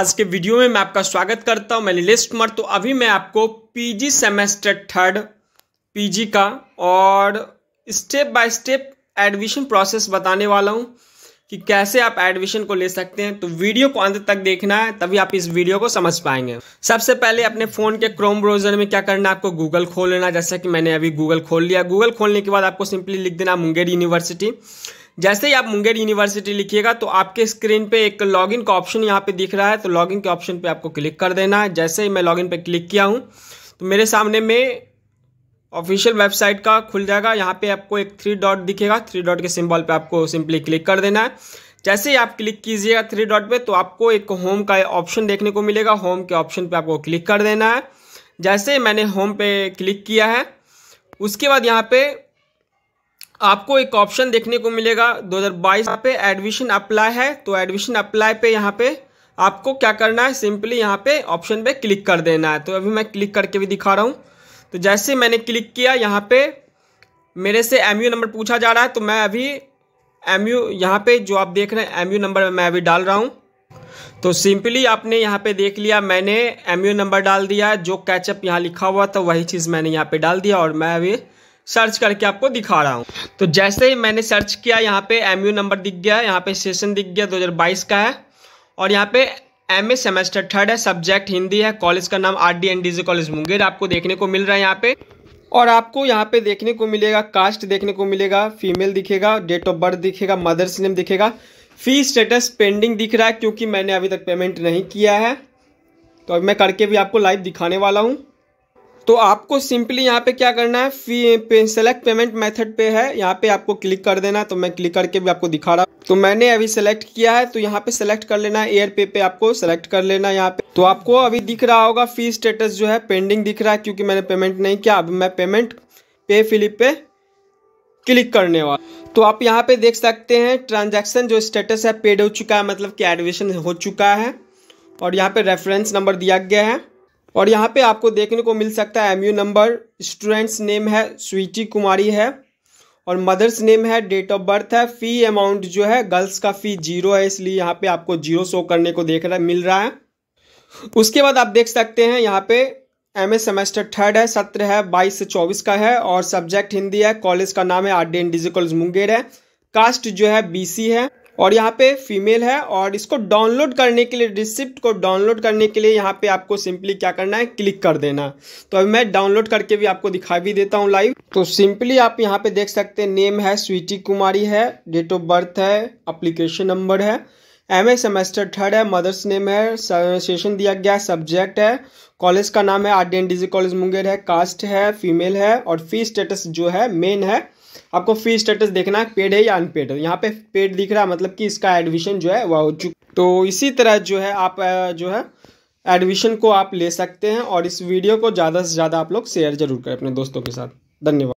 आज के वीडियो में मैं आपका स्वागत करता हूं मैं नीलेश कुमार तो अभी मैं आपको पीजी सेमेस्टर थर्ड पीजी का और step by step admission process बताने वाला हूं कि कैसे आप एडमिशन को ले सकते हैं तो वीडियो को अंत तक देखना है तभी आप इस वीडियो को समझ पाएंगे सबसे पहले अपने फ़ोन के क्रोम ब्राउजर में क्या करना है आपको गूगल खोल लेना जैसा कि मैंने अभी गूगल खोल लिया गूगल खोलने के बाद आपको सिंपली लिख देना मुंगेर यूनिवर्सिटी जैसे ही आप मुंगेर यूनिवर्सिटी लिखिएगा तो आपके स्क्रीन पे एक लॉगिन का ऑप्शन यहाँ पे दिख रहा है तो लॉगिन के ऑप्शन पे आपको क्लिक कर देना है जैसे ही मैं लॉगिन पे क्लिक किया हूँ तो मेरे सामने में ऑफिशियल वेबसाइट का खुल जाएगा यहाँ पे आपको एक थ्री डॉट दिखेगा थ्री डॉट के सिम्बॉल पर आपको सिंपली क्लिक कर देना है जैसे ही आप क्लिक कीजिएगा थ्री डॉट पर तो आपको एक होम का ऑप्शन देखने को मिलेगा होम के ऑप्शन पर आपको क्लिक कर देना है जैसे मैंने होम पे क्लिक किया है उसके बाद यहाँ पे आपको एक ऑप्शन देखने को मिलेगा 2022 पे एडमिशन अप्लाई है तो एडमिशन अप्लाई पे यहाँ पे आपको क्या करना है सिंपली यहाँ पे ऑप्शन पे क्लिक कर देना है तो अभी मैं क्लिक करके भी दिखा रहा हूँ तो जैसे मैंने क्लिक किया यहाँ पे मेरे से एम नंबर पूछा जा रहा है तो मैं अभी एम यू यहाँ पर जो आप देख रहे हैं एम नंबर मैं अभी डाल रहा हूँ तो सिंपली आपने यहाँ पे देख लिया मैंने एम नंबर डाल दिया जो कैचअप यहाँ लिखा हुआ था वही चीज़ मैंने यहाँ पे डाल दिया और मैं अभी सर्च करके आपको दिखा रहा हूँ तो जैसे ही मैंने सर्च किया यहाँ पे एम नंबर दिख गया यहाँ पे सेशन दिख गया 2022 का है और यहाँ पे एम सेमेस्टर थर्ड है सब्जेक्ट हिंदी है कॉलेज का नाम R D N D college Munger आपको देखने को मिल रहा है यहाँ पे और आपको यहाँ पे देखने को मिलेगा कास्ट देखने को मिलेगा फीमेल दिखेगा डेट ऑफ बर्थ दिखेगा मदर्स नेम दिखेगा फी स्टेटस पेंडिंग दिख रहा है क्योंकि मैंने अभी तक पेमेंट नहीं किया है तो अब मैं करके भी आपको लाइव दिखाने वाला हूँ तो आपको सिंपली यहाँ पे क्या करना है फी पे, सेलेक्ट पेमेंट मेथड पे है यहाँ पे आपको क्लिक कर देना है तो मैं क्लिक करके भी आपको दिखा रहा हूँ तो मैंने अभी सेलेक्ट किया है तो यहाँ पे सेलेक्ट कर लेना है एयर पे पे आपको सेलेक्ट कर लेना है यहाँ पे तो आपको अभी दिख रहा होगा फी स्टेटस जो है पेंडिंग दिख रहा है क्योंकि मैंने पेमेंट नहीं किया अब मैं पेमेंट पे फिलिप पे क्लिक करने वाला तो आप यहाँ पे देख सकते हैं ट्रांजेक्शन जो स्टेटस है पेड हो चुका है मतलब कि एडमिशन हो चुका है और यहाँ पे रेफरेंस नंबर दिया गया है और यहाँ पे आपको देखने को मिल सकता है एमयू नंबर स्टूडेंट्स नेम है स्वीटी कुमारी है और मदर्स नेम है डेट ऑफ बर्थ है फ़ी अमाउंट जो है गर्ल्स का फ़ी जीरो है इसलिए यहाँ पे आपको जीरो शो करने को देख रहा मिल रहा है उसके बाद आप देख सकते हैं यहाँ पे एम ए सेमेस्टर थर्ड है सत्र है बाईस से चौबीस का है और सब्जेक्ट हिंदी है कॉलेज का नाम है R D N college Munger है कास्ट जो है बीसी है और यहाँ पे फीमेल है और इसको डाउनलोड करने के लिए रिसिप्ट को डाउनलोड करने के लिए यहाँ पे आपको सिंपली क्या करना है क्लिक कर देना तो अभी मैं डाउनलोड करके भी आपको दिखा भी देता हूँ लाइव तो सिंपली आप यहाँ पे देख सकते हैं नेम है स्वीटी कुमारी है डेट ऑफ बर्थ है अप्लीकेशन नंबर है एम ए सेमेस्टर थर्ड है मदर्स नेम है सेशन दिया गया है सब्जेक्ट है कॉलेज का नाम है R D N D G college Munger है कास्ट है फीमेल है और फी स्टेटस जो है मेन है आपको फी स्टेटस देखना है पेड है या अनपेड है यहाँ पे पेड दिख रहा है मतलब कि इसका एडमिशन जो है वह हो चुका तो इसी तरह जो है आप जो है एडमिशन को आप ले सकते हैं और इस वीडियो को ज़्यादा से ज़्यादा आप लोग शेयर जरूर करें अपने दोस्तों के साथ धन्यवाद